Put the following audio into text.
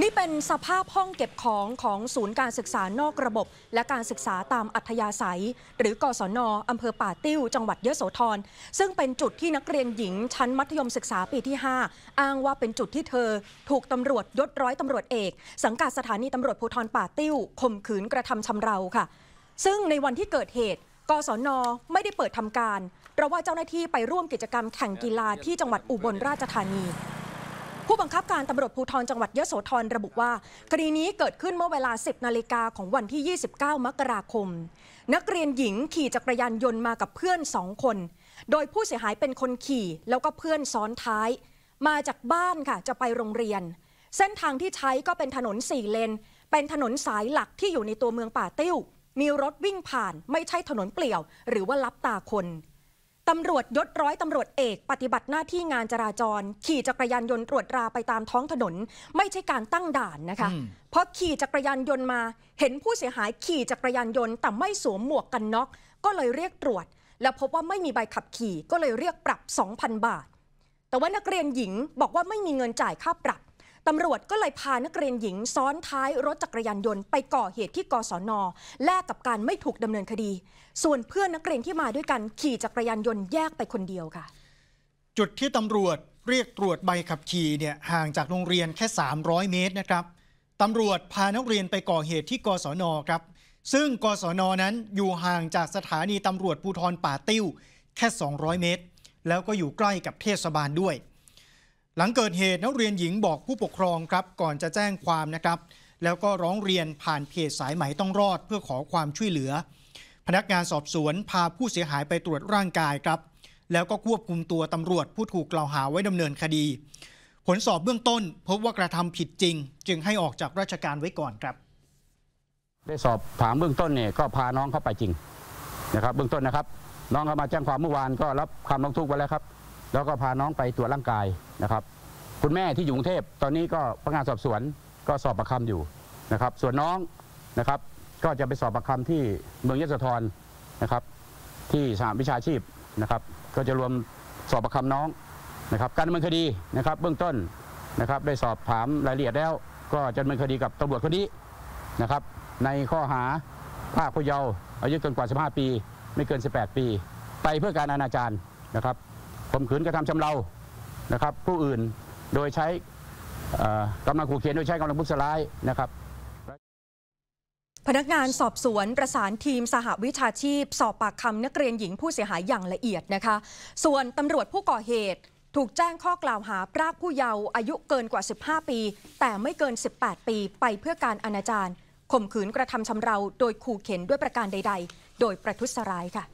นี่เป็นสภาพห้องเก็บของของศูนย์การศึกษานอกระบบ และการศึกษาตามอัธยาศัย หรือกศนอำเภอป่าติ้วจังหวัดเยโสธรซึ่งเป็นจุดที่นักเรียนหญิงชั้นมัธยมศึกษาปีที่5อ้างว่าเป็นจุดที่เธอถูกตำรวจยศร้อยตำรวจเอก สังกัดสถานีตำรวจภูธรป่าติ้วข่มขืนกระทำชำเราค่ะ ซึ่งในวันที่เกิดเหตุกศนไม่ได้เปิดทำการเพราะว่าเจ้าหน้าที่ไปร่วมกิจกรรมแข่งกีฬาที่จังหวัดอุบลราชธานีผู้บังคับการตำรวจภูธรจังหวัดยโสธรระบุว่าคดีนี้เกิดขึ้นเมื่อเวลา 10นาฬิกาของวันที่ 29 มกราคม นักเรียนหญิงขี่จักรยานยนต์มากับเพื่อนสองคน โดยผู้เสียหายเป็นคนขี่แล้วก็เพื่อนซ้อนท้าย มาจากบ้านค่ะจะไปโรงเรียน เส้นทางที่ใช้ก็เป็นถนนสี่เลน เป็นถนนสายหลักที่อยู่ในตัวเมืองป่าติ้ว มีรถวิ่งผ่านไม่ใช่ถนนเปลี่ยว หรือว่าลับตาคนตำรวจยศร้อยตำรวจเอก ปฏิบัติหน้าที่งานจราจร ขี่จักรยานยนต์ตรวจราไปตามท้องถนน ไม่ใช่การตั้งด่านนะคะเพราะขี่จักรยานยนต์มา เห็นผู้เสียหายขี่จักรยานยนต์แต่ไม่สวมหมวกกันน็อกก็เลยเรียกตรวจแล้วพบว่าไม่มีใบขับขี่ก็เลยเรียกปรับ2,000บาท แต่ว่านักเรียนหญิงบอกว่าไม่มีเงินจ่ายค่าปรับตำรวจก็เลยพานักเรียนหญิงซ้อนท้ายรถจักรยานยนต์ไปก่อเหตุที่กศนแลกกับการไม่ถูกดำเนินคดี ส่วนเพื่อนนักเรียนที่มาด้วยกันขี่จักรยานยนต์แยกไปคนเดียวค่ะ จุดที่ตำรวจเรียกตรวจใบขับขี่เนี่ยห่างจากโรงเรียนแค่ 300 เมตรนะครับ ตำรวจพานักเรียนไปก่อเหตุที่กศนครับ ซึ่งกศนนั้นอยู่ห่างจากสถานีตำรวจภูธรป่าติ้วแค่ 200 เมตร แล้วก็อยู่ใกล้กับเทศบาลด้วยหลังเกิดเหตุนักเรียนหญิงบอกผู้ปกครองครับก่อนจะแจ้งความนะครับ แล้วก็ร้องเรียนผ่านเพจสายไหมต้องรอดเพื่อขอความช่วยเหลือ พนักงานสอบสวน พาผู้เสียหายไปตรวจร่างกายครับแล้วก็ควบคุมตัวตำรวจผู้ถูกกล่าวหาไว้ดำเนินคดี ผลสอบเบื้องต้นพบว่ากระทำผิดจริง จึงให้ออกจากราชการไว้ก่อนครับ ได้สอบถามเบื้องต้นเนี่ยก็พาน้องเข้าไปจริงนะครับ เบื้องต้นนะครับ น้องเข้ามาแจ้งความเมื่อวานก็รับคำร้องทุกข์ไว้แล้วครับแล้วก็พาน้องไปตรวจร่างกายนะครับ คุณแม่ที่อยู่กรุงเทพตอนนี้ก็พนักงานสอบสวนก็สอบประคำอยู่นะครับ ส่วนน้องนะครับ ก็จะไปสอบประคำที่เมืองยะโสธรนะครับ ที่สามวิชาชีพนะครับ ก็จะรวมสอบประคำน้องนะครับ การดำเนินคดีนะครับ เบื้องต้นนะครับ ได้สอบถามรายละเอียดแล้วก็จะดำเนินคดีกับตำรวจคนนี้นะครับ ในข้อหาภาคผู้เยาว์อายุเกินกว่า 15 ปี ไม่เกิน 18 ปี ไปเพื่อการอนาจารนะครับข่มขืนกระทำชำเรานะครับผู้อื่นโดยใช้กำลังขู่เขียนโดยใช้กำลังพุทธร้ายนะครับ พนักงานสอบสวนประสานทีมสหวิชาชีพ สอบปากคำนักเรียนหญิงผู้เสียหายอย่างละเอียดนะคะส่วนตำรวจผู้ก่อเหตุถูกแจ้งข้อกล่าวหาพรากผู้เยาว์อายุเกินกว่า 15 ปี แต่ไม่เกิน 18 ปีไปเพื่อการอนาจารข่มขืนกระทำชำเราโดยขู่เข็นด้วยประการใด ๆ โดยประทุษร้ายค่ะ